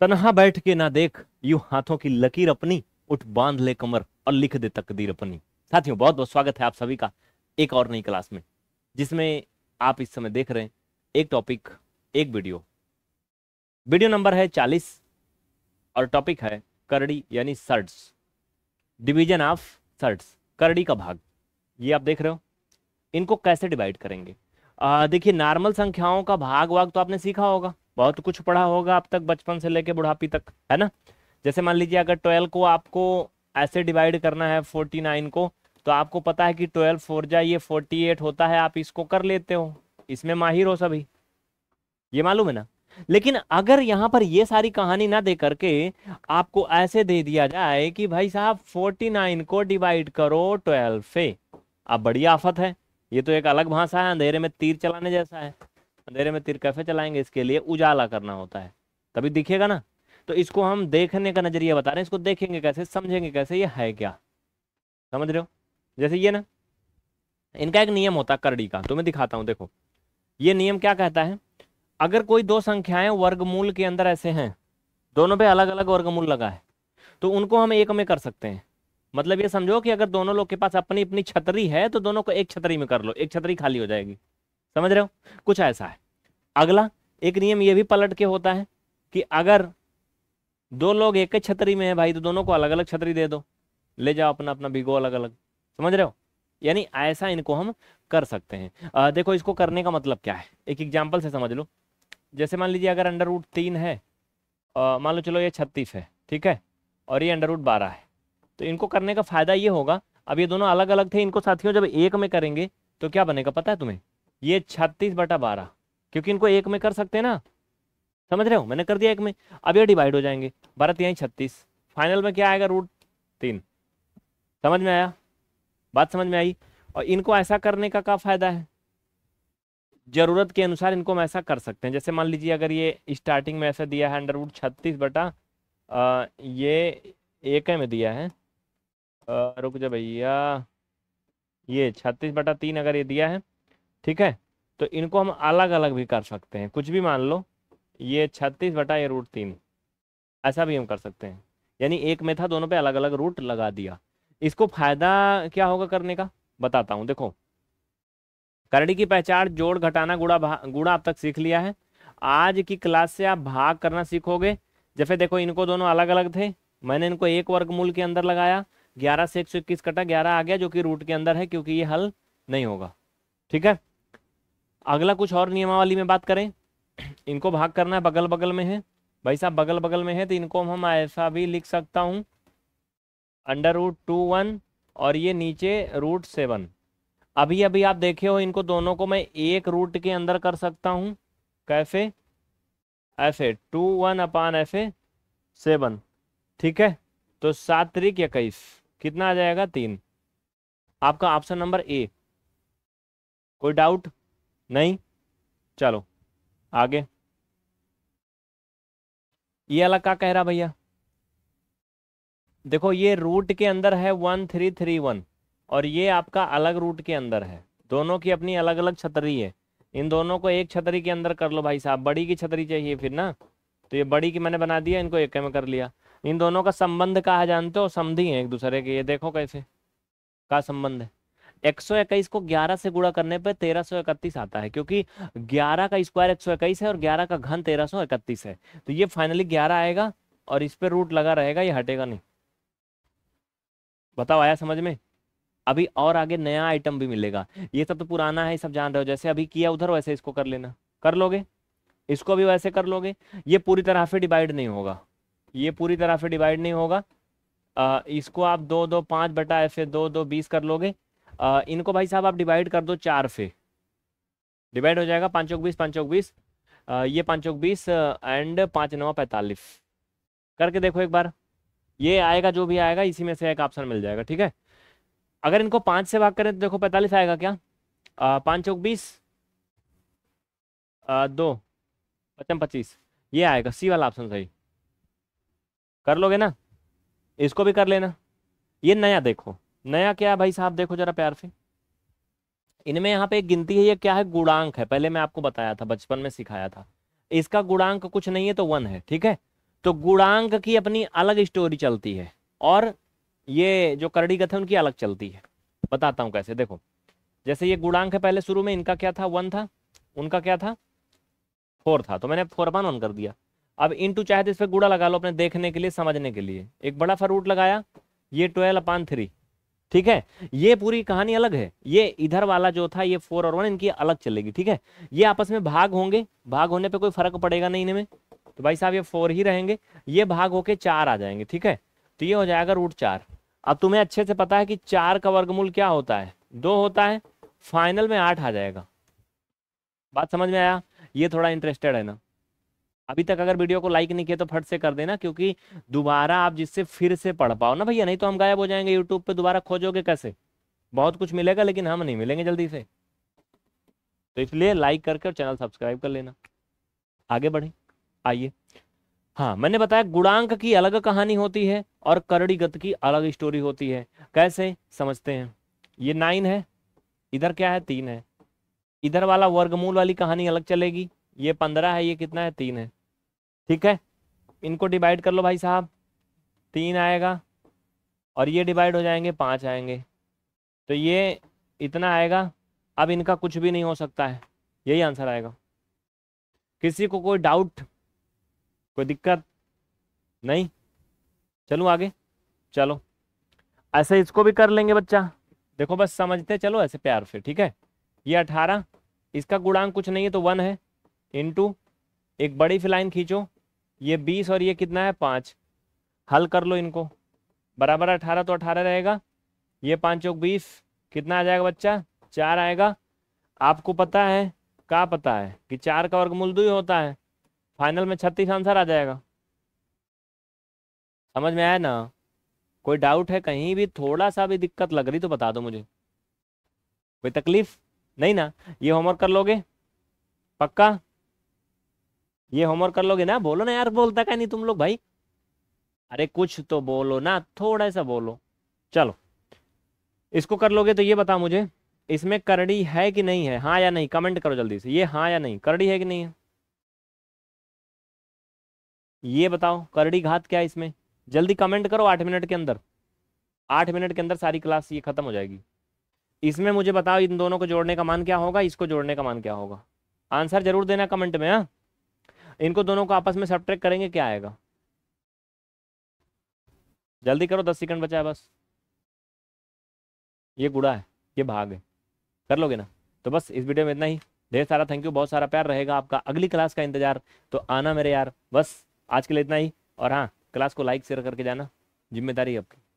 तनहा बैठ के ना देख यू हाथों की लकीर अपनी उठ बांध ले कमर और लिख दे तकदीर अपनी साथियों बहुत बहुत स्वागत है आप सभी का एक और नई क्लास में जिसमें आप इस समय देख रहे हैं एक टॉपिक एक वीडियो वीडियो नंबर है चालीस और टॉपिक है करड़ी यानी सर्ट्स डिवीजन ऑफ सर्ट्स करड़ी का भाग ये आप देख रहे हो इनको कैसे डिवाइड करेंगे देखिए नॉर्मल संख्याओं का भाग वाग तो आपने सीखा होगा बहुत कुछ पढ़ा होगा आप तक बचपन से लेके बुढ़ापी तक है ना जैसे मान लीजिए अगर ट्वेल्व को आपको ऐसे डिवाइड करना है फोर्टी नाइन को तो आपको पता है कि ट्वेल्व फोर जा ये फोर्टी एट होता है आप इसको कर लेते हो इसमें माहिर हो सभी ये मालूम है ना लेकिन अगर यहाँ पर ये सारी कहानी ना दे करके आपको ऐसे दे दिया जाए कि भाई साहब फोर्टी नाइन को डिवाइड करो ट्वेल्व से अब बड़ी आफत है ये तो एक अलग भाषा है अंधेरे में तीर चलाने जैसा है अंधेरे में तीर चलाएंगे इसके लिए उजाला करना होता है तभी दिखेगा ना तो इसको हम देखने का नजरिया बता रहे हैं इसको देखेंगे कैसे समझेंगे कैसे ये है क्या समझ रहे हो जैसे ये ना इनका एक नियम होता है करड़ी का तो मैं दिखाता हूं देखो ये नियम क्या कहता है अगर कोई दो संख्याएं वर्गमूल के अंदर ऐसे हैं दोनों पे अलग अलग वर्गमूल लगा है तो उनको हम एक में कर सकते हैं मतलब ये समझो कि अगर दोनों लोग के पास अपनी अपनी छतरी है तो दोनों को एक छतरी में कर लो एक छतरी खाली हो जाएगी समझ रहे हो कुछ ऐसा है अगला एक नियम यह भी पलट के होता है कि अगर दो लोग एक ही छतरी में है भाई तो दोनों को अलग अलग छतरी दे दो ले जाओ अपना अपना भिगो अलग अलग समझ रहे हो यानी ऐसा इनको हम कर सकते हैं आ, देखो इसको करने का मतलब क्या है एक एग्जाम्पल से समझ लो जैसे मान लीजिए अगर अंडर रूट तीन है मान लो चलो ये छत्तीस है ठीक है और ये अंडर रूट बारह है तो इनको करने का फ़ायदा ये होगा अब ये दोनों अलग अलग थे इनको साथियों जब एक में करेंगे तो क्या बनेगा पता है तुम्हें ये छत्तीस बटा बारह क्योंकि इनको एक में कर सकते हैं ना समझ रहे हो मैंने कर दिया एक में अब ये डिवाइड हो जाएंगे बारह तिहाई छत्तीस फाइनल में क्या आएगा रूट तीन समझ में आया बात समझ में आई और इनको ऐसा करने का क्या फ़ायदा है ज़रूरत के अनुसार इनको हम ऐसा कर सकते हैं जैसे मान लीजिए अगर ये स्टार्टिंग में ऐसा दिया है अंडरवुड छत्तीस बटा आ, ये एक में दिया है आ, रुक जा भैया ये छत्तीस बटा तीन अगर ये दिया है ठीक है तो इनको हम अलग अलग भी कर सकते हैं कुछ भी मान लो ये छत्तीस बटा ये रूट तीन ऐसा भी हम कर सकते हैं यानी एक में था दोनों पे अलग अलग रूट लगा दिया इसको फायदा क्या होगा करने का बताता हूँ देखो करड़ी की पहचान जोड़ घटाना गुड़ा गुड़ा आप तक सीख लिया है आज की क्लास से आप भाग करना सीखोगे जैसे देखो इनको दोनों अलग अलग थे मैंने इनको एक वर्ग मूल के अंदर लगाया ग्यारह से एक सौ इक्कीस कटा ग्यारह आ गया जो कि रूट के अंदर है क्योंकि ये हल नहीं होगा ठीक है अगला कुछ और नियमावली में बात करें इनको भाग करना है बगल बगल में है भाई साहब बगल बगल में है तो इनको हम ऐसा भी लिख सकता हूँ अंडर रूट टू वन और ये नीचे रूट सेवन अभी अभी आप देखे हो इनको दोनों को मैं एक रूट के अंदर कर सकता हूँ कैसे ऐसे टू वन अपान ऐसे सेवन ठीक है तो सात तरीक इक्कीस कितना आ जाएगा तीन आपका ऑप्शन नंबर ए कोई डाउट नहीं चलो आगे ये अलग क्या कह रहा भैया देखो ये रूट के अंदर है वन थ्री थ्री वन और ये आपका अलग रूट के अंदर है दोनों की अपनी अलग अलग छतरी है इन दोनों को एक छतरी के अंदर कर लो भाई साहब बड़ी की छतरी चाहिए फिर ना तो ये बड़ी की मैंने बना दिया इनको एक में कर लिया इन दोनों का संबंध कहा जानते हो समझी है एक दूसरे के ये देखो कैसे का संबंध है 121 को 11 से गुणा करने पर इकतीस आता है क्योंकि 11 का स्क्वायर इक्कीस है और 11 का घन इकतीस है तो ये फाइनली 11 आएगा और इस पर रूट लगा रहेगा ये हटेगा नहीं बताओ आया समझ में अभी और आगे नया आइटम भी मिलेगा ये सब तो पुराना है सब जान रहे हो जैसे अभी किया उधर वैसे इसको कर लेना कर लोगे इसको भी वैसे कर लोगे ये पूरी तरह से डिवाइड नहीं होगा ये पूरी तरह से डिवाइड नहीं होगा आ, इसको आप दो दो पांच बटा ऐसे दो दो बीस कर लोगे इनको भाई साहब आप डिवाइड कर दो चार से डिवाइड हो जाएगा पाँच चौक बीस पाँच चौक बीस ये पाँच चौक बीस एंड पाँच नवा पैंतालीस करके देखो एक बार ये आएगा जो भी आएगा इसी में से एक ऑप्शन मिल जाएगा ठीक है अगर इनको पाँच से भाग करें तो देखो पैंतालीस आएगा क्या पाँच चौक बीस दो पचम पच्चीस ये आएगा सी वाला ऑप्शन सही कर लोगे ना इसको भी कर लेना ये नया देखो नया क्या है भाई साहब देखो जरा प्यार से इनमें यहाँ पे एक गिनती है ये क्या है गुणांक है पहले मैं आपको बताया था बचपन में सिखाया था इसका गुणांक कुछ नहीं है तो वन है ठीक है तो गुणांक की अपनी अलग स्टोरी चलती है और ये जो करड़ी गथ है उनकी अलग चलती है बताता हूँ कैसे देखो जैसे ये गुणांक है पहले शुरू में इनका क्या था वन था उनका क्या था फोर था तो मैंने फोर वन वन कर दिया अब इन टू चाहे तो इस पर गुड़ा लगा लो अपने देखने के लिए समझने के लिए एक बड़ा फरूट लगाया ये ट्वेल्व अपान थ्री ठीक है ये पूरी कहानी अलग है ये इधर वाला जो था ये फोर और वन इनकी अलग चलेगी ठीक है ये आपस में भाग होंगे भाग होने पे कोई फर्क पड़ेगा नहीं इनमें तो भाई साहब ये फोर ही रहेंगे ये भाग होके चार आ जाएंगे ठीक है तो ये हो जाएगा रूट चार अब तुम्हें अच्छे से पता है कि चार का वर्गमूल क्या होता है दो होता है फाइनल में आठ आ जाएगा बात समझ में आया ये थोड़ा इंटरेस्टेड है ना अभी तक अगर वीडियो को लाइक नहीं किया तो फट से कर देना क्योंकि दोबारा आप जिससे फिर से पढ़ पाओ ना भैया नहीं तो हम गायब हो जाएंगे यूट्यूब पे दोबारा खोजोगे कैसे बहुत कुछ मिलेगा लेकिन हम नहीं मिलेंगे जल्दी से तो इसलिए लाइक करके और चैनल सब्सक्राइब कर लेना आगे बढ़े आइए हाँ मैंने बताया गुणांक की अलग कहानी होती है और करड़ी गत की अलग स्टोरी होती है कैसे समझते हैं ये नाइन है इधर क्या है तीन है इधर वाला वर्गमूल वाली कहानी अलग चलेगी ये पंद्रह है ये कितना है तीन है ठीक है इनको डिवाइड कर लो भाई साहब तीन आएगा और ये डिवाइड हो जाएंगे पाँच आएंगे तो ये इतना आएगा अब इनका कुछ भी नहीं हो सकता है यही आंसर आएगा किसी को कोई डाउट कोई दिक्कत नहीं चलूँ आगे चलो ऐसे इसको भी कर लेंगे बच्चा देखो बस समझते चलो ऐसे प्यार से ठीक है ये अठारह इसका गुणांक कुछ नहीं है तो वन है इनटू एक बड़ी फिलाइन खींचो ये बीस और ये कितना है पाँच हल कर लो इनको बराबर अठारह तो अठारह रहेगा ये पाँच चौक बीस कितना आ जाएगा बच्चा चार आएगा आपको पता है का पता है कि चार का वर्गमूल दो ही होता है फाइनल में छत्तीस आंसर आ जाएगा समझ में आया ना कोई डाउट है कहीं भी थोड़ा सा भी दिक्कत लग रही तो बता दो मुझे कोई तकलीफ नहीं ना ये होमवर्क कर लोगे पक्का ये होमवर्क कर लोगे ना बोलो ना यार बोलता क्या नहीं तुम लोग भाई अरे कुछ तो बोलो ना थोड़ा सा बोलो चलो इसको कर लोगे तो ये बताओ मुझे इसमें करड़ी है कि नहीं है हाँ या नहीं कमेंट करो जल्दी से ये हाँ या नहीं करड़ी है कि नहीं है ये बताओ करड़ी घात क्या है इसमें जल्दी कमेंट करो आठ मिनट के अंदर आठ मिनट के अंदर सारी क्लास ये खत्म हो जाएगी इसमें मुझे बताओ इन दोनों को जोड़ने का मान क्या होगा इसको जोड़ने का मान क्या होगा आंसर जरूर देना कमेंट में हाँ इनको दोनों को आपस में सब्ट्रैक्ट करेंगे क्या आएगा जल्दी करो दस सेकंड बचा है बस ये गुड़ा है ये भाग है कर लोगे ना तो बस इस वीडियो में इतना ही ढेर सारा थैंक यू बहुत सारा प्यार रहेगा आपका अगली क्लास का इंतजार तो आना मेरे यार बस आज के लिए इतना ही और हाँ क्लास को लाइक शेयर करके जाना जिम्मेदारी आपकी